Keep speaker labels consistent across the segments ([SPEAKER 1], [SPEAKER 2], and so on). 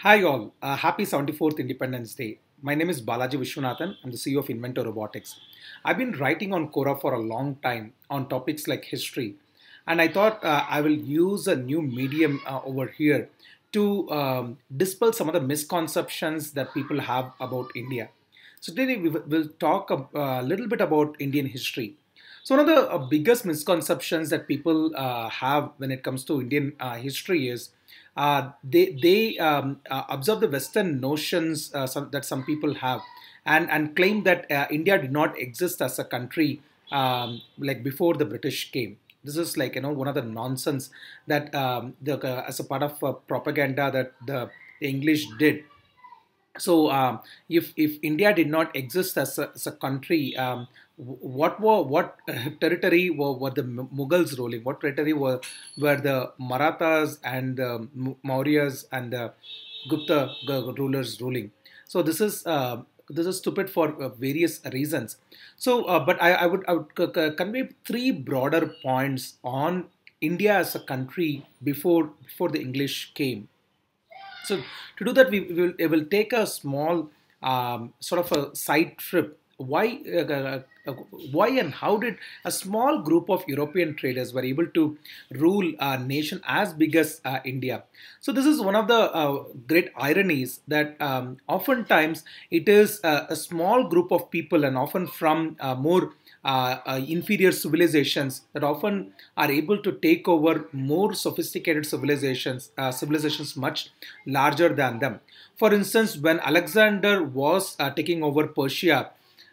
[SPEAKER 1] Hi all, uh, happy 74th Independence Day. My name is Balaji Vishwanathan. I'm the CEO of Inventor Robotics. I've been writing on Cora for a long time on topics like history, and I thought uh, I will use a new medium uh, over here to um, dispel some of the misconceptions that people have about India. So today we will talk uh, a, little bit about Indian history. So one of the uh, biggest misconceptions that people uh, have when it comes to Indian history is uh, they they um, uh, observe the Western notions uh, some, that some people have, and and claim that India did not exist as a country um, like before the British came. This is like you know one of the nonsense that um, the, as a part of propaganda that the English did so um, if, if India did not exist as a, as a country, um, what were what territory were, were the Mughals ruling? What territory were were the Marathas and the Mauryas and the Gupta rulers ruling? So this is uh, this is stupid for uh, various reasons. So, uh, but I, I would I would convey three broader points on India as a country before before the English came. So to do that, we will will take a small um, sort of a side trip. Why? Uh, uh, uh, why and how did a small group of European traders were able to rule a nation as big as uh, India? So this is one of the uh, great ironies that um, oftentimes it is a, uh, a small group of people and often from uh, more uh, uh, inferior civilizations that often are able to take over more sophisticated civilizations, uh, civilizations much larger than them. For instance, when Alexander was taking over Persia,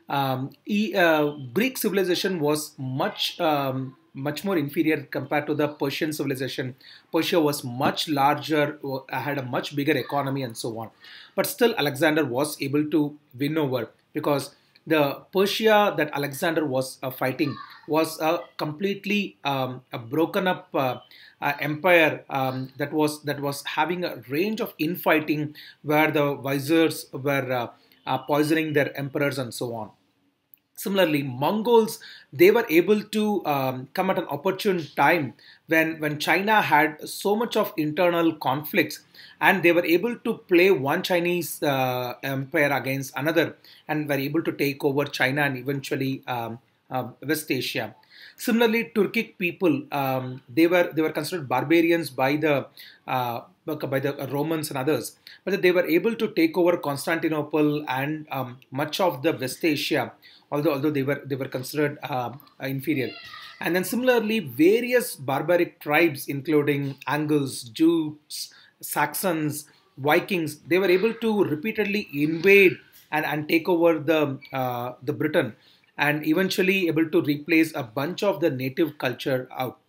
[SPEAKER 1] um, he, Greek civilization was much um, much more inferior compared to the Persian civilization. Persia was much larger, had a much bigger economy, and so on. But still, Alexander was able to win over because the Persia that Alexander was uh, fighting was a completely um, a broken up uh, uh, empire um, that was that was having a range of infighting where the viziers were uh, uh, poisoning their emperors and so on. Similarly, Mongols they were able to um, come at an opportune time when when China had so much of internal conflicts, and they were able to play one Chinese uh, empire against another, and were able to take over China and eventually um, uh, West Asia. Similarly, Turkic people um, they were they were considered barbarians by the uh, by the Romans and others, but they were able to take over Constantinople and um, much of the West Asia, although although they were they were considered uh, inferior. And then similarly, various barbaric tribes, including Angles, Jews, Saxons, Vikings, they were able to repeatedly invade and, and take over the uh, the Britain and eventually able to replace a bunch of the native culture out.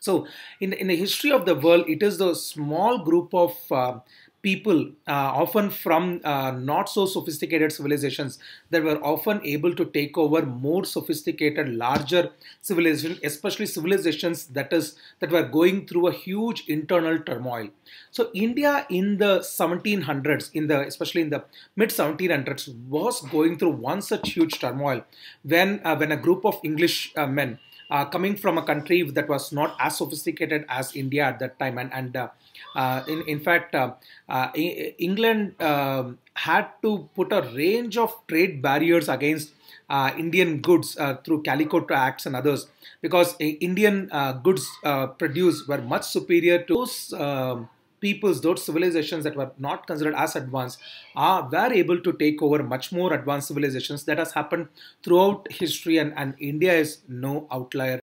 [SPEAKER 1] So, in, in the history of the world, it is the small group of uh, people, uh, often from uh, not so sophisticated civilizations, that were often able to take over more sophisticated, larger civilizations, especially civilizations that is that were going through a huge internal turmoil. So India in the 1700s, in the especially in the mid 1700s, was going through one such huge turmoil when uh, when a group of English uh, men uh, coming from a country that was not as sophisticated as India at that time. And, and uh, uh, in, in fact, uh, uh, England um, had to put a range of trade barriers against uh, Indian goods through Calicut Acts and others because Indian goods produced were much superior to those um, peoples, those civilizations that were not considered as advanced, are, were able to take over much more advanced civilizations. That has happened throughout history, and, and India is no outlier